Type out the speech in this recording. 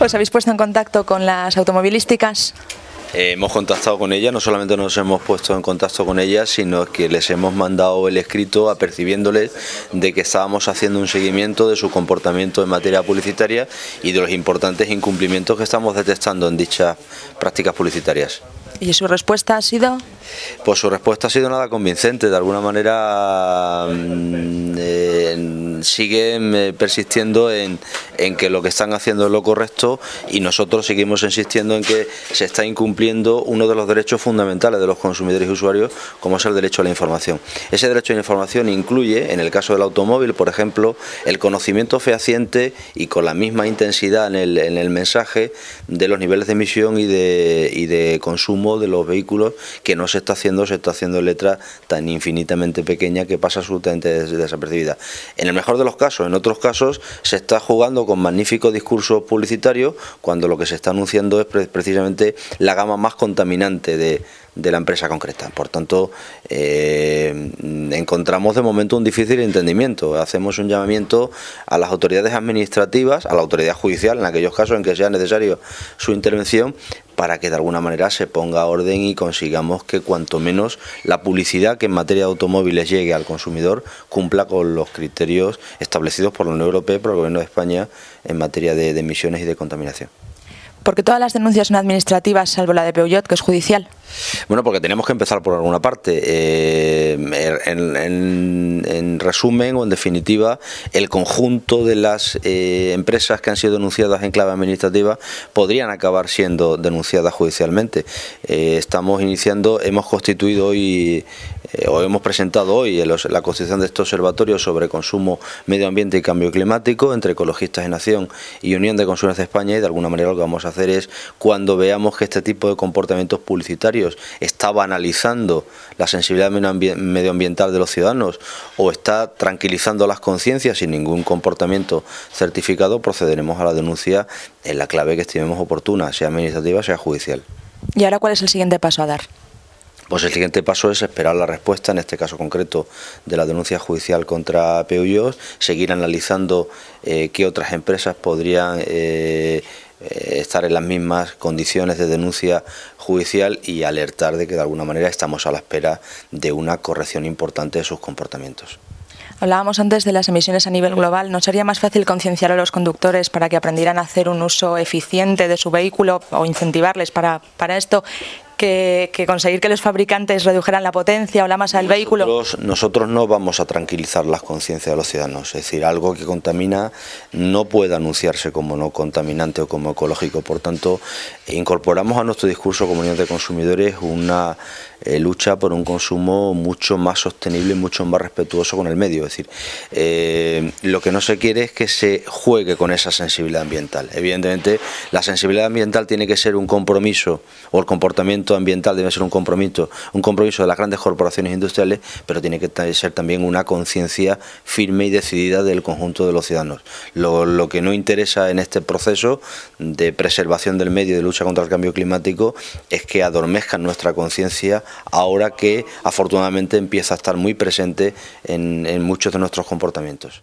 ¿Os habéis puesto en contacto con las automovilísticas? Eh, hemos contactado con ellas, no solamente nos hemos puesto en contacto con ellas, sino que les hemos mandado el escrito apercibiéndoles de que estábamos haciendo un seguimiento de su comportamiento en materia publicitaria y de los importantes incumplimientos que estamos detectando en dichas prácticas publicitarias. ¿Y su respuesta ha sido? Pues su respuesta ha sido nada convincente, de alguna manera... Mm, eh, siguen eh, persistiendo en, que lo que están haciendo es lo correcto y nosotros seguimos insistiendo en que se está incumpliendo uno de los derechos fundamentales de los consumidores y usuarios, como es el derecho a la información. Ese derecho a la información incluye, en el caso del automóvil, por ejemplo, el conocimiento fehaciente y con la misma intensidad en el, mensaje de los niveles de emisión y de, y de consumo de los vehículos, que no se está haciendo, se está haciendo letra tan infinitamente pequeña que pasa absolutamente desapercibida. En el de los casos, en otros casos se está jugando con magníficos discursos publicitarios cuando lo que se está anunciando es precisamente la gama más contaminante de, de la empresa concreta. Por tanto, eh, encontramos de momento un difícil entendimiento. Hacemos un llamamiento a las autoridades administrativas, a la autoridad judicial, en aquellos casos en que sea necesario su intervención, para que de alguna manera se ponga orden y consigamos que cuanto menos la publicidad que en materia de automóviles llegue al consumidor cumpla con los criterios establecidos por la Unión Europea y por el Gobierno de España en materia de, de emisiones y de contaminación. Porque todas las denuncias son administrativas, salvo la de Peugeot, que es judicial. Bueno, porque tenemos que empezar por alguna parte. Eh, er, en, resumen o en definitiva, el conjunto de las eh, empresas que han sido denunciadas en clave administrativa podrían acabar siendo denunciadas judicialmente. Eh, estamos iniciando, hemos constituido hoy o hemos presentado hoy la constitución de este observatorio sobre consumo, medio ambiente y cambio climático entre Ecologistas en Nación y Unión de Consumidores de España y de alguna manera lo que vamos a hacer es cuando veamos que este tipo de comportamientos publicitarios está estaba analizando la sensibilidad medioambiental de los ciudadanos o está tranquilizando las conciencias sin ningún comportamiento certificado, procederemos a la denuncia en la clave que estimemos oportuna, sea administrativa, sea judicial. ¿Y ahora cuál es el siguiente paso a dar? Pues el siguiente paso es esperar la respuesta, en este caso concreto, de la denuncia judicial contra Peuyos, seguir analizando eh, qué otras empresas podrían eh, eh, estar en las mismas condiciones de denuncia judicial y alertar de que de alguna manera estamos a la espera de una corrección importante de sus comportamientos. Hablábamos antes de las emisiones a nivel global. ¿No sería más fácil concienciar a los conductores para que aprendieran a hacer un uso eficiente de su vehículo o incentivarles para, para esto que, conseguir que los fabricantes redujeran la potencia o la masa del vehículo. Nosotros no vamos a tranquilizar las conciencias de los ciudadanos, es decir, algo que contamina no puede anunciarse como no contaminante o como ecológico, por tanto, incorporamos a nuestro discurso como Unión de Consumidores una eh, lucha por un consumo mucho más sostenible y mucho más respetuoso con el medio. Es decir, eh, lo que no se quiere es que se juegue con esa sensibilidad ambiental. Evidentemente, la sensibilidad ambiental tiene que ser un compromiso, o el comportamiento ambiental debe ser un compromiso, un compromiso de las grandes corporaciones industriales, pero tiene que ser también una conciencia firme y decidida del conjunto de los ciudadanos. Lo, lo que no interesa en este proceso de preservación del medio y de lucha contra el cambio climático es que adormezcan nuestra conciencia ahora que afortunadamente empieza a estar muy presente en, muchos de nuestros comportamientos.